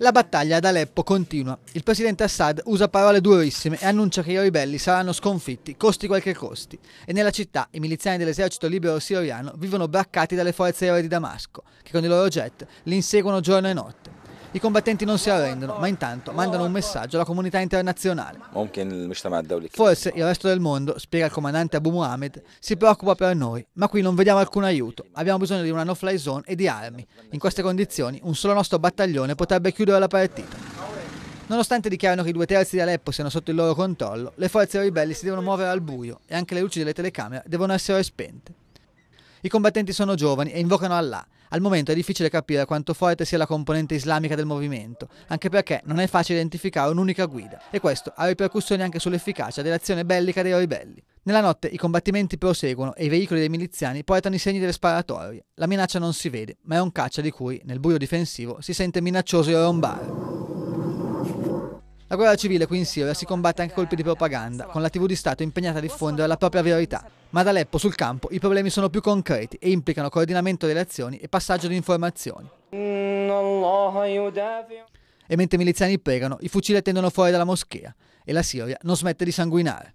La battaglia ad Aleppo continua. Il presidente Assad usa parole durissime e annuncia che i ribelli saranno sconfitti, costi qualche costi. E nella città i miliziani dell'esercito libero siriano vivono braccati dalle forze aeree di Damasco, che con i loro jet li inseguono giorno e notte. I combattenti non si arrendono, ma intanto mandano un messaggio alla comunità internazionale. Forse il resto del mondo, spiega il comandante Abu Muhammad, si preoccupa per noi, ma qui non vediamo alcun aiuto. Abbiamo bisogno di una no-fly zone e di armi. In queste condizioni un solo nostro battaglione potrebbe chiudere la partita. Nonostante dichiarino che i due terzi di Aleppo siano sotto il loro controllo, le forze ribelli si devono muovere al buio e anche le luci delle telecamere devono essere spente. I combattenti sono giovani e invocano Allah. Al momento è difficile capire quanto forte sia la componente islamica del movimento, anche perché non è facile identificare un'unica guida, e questo ha ripercussioni anche sull'efficacia dell'azione bellica dei ribelli. Nella notte i combattimenti proseguono e i veicoli dei miliziani portano i segni delle sparatorie. La minaccia non si vede, ma è un caccia di cui, nel buio difensivo, si sente minaccioso il rombare. La guerra civile qui in Siria si combatte anche colpi di propaganda, con la TV di Stato impegnata a diffondere la propria verità. Ma ad Aleppo, sul campo, i problemi sono più concreti e implicano coordinamento delle azioni e passaggio di informazioni. E mentre i miliziani pregano, i fucili tendono fuori dalla moschea e la Siria non smette di sanguinare.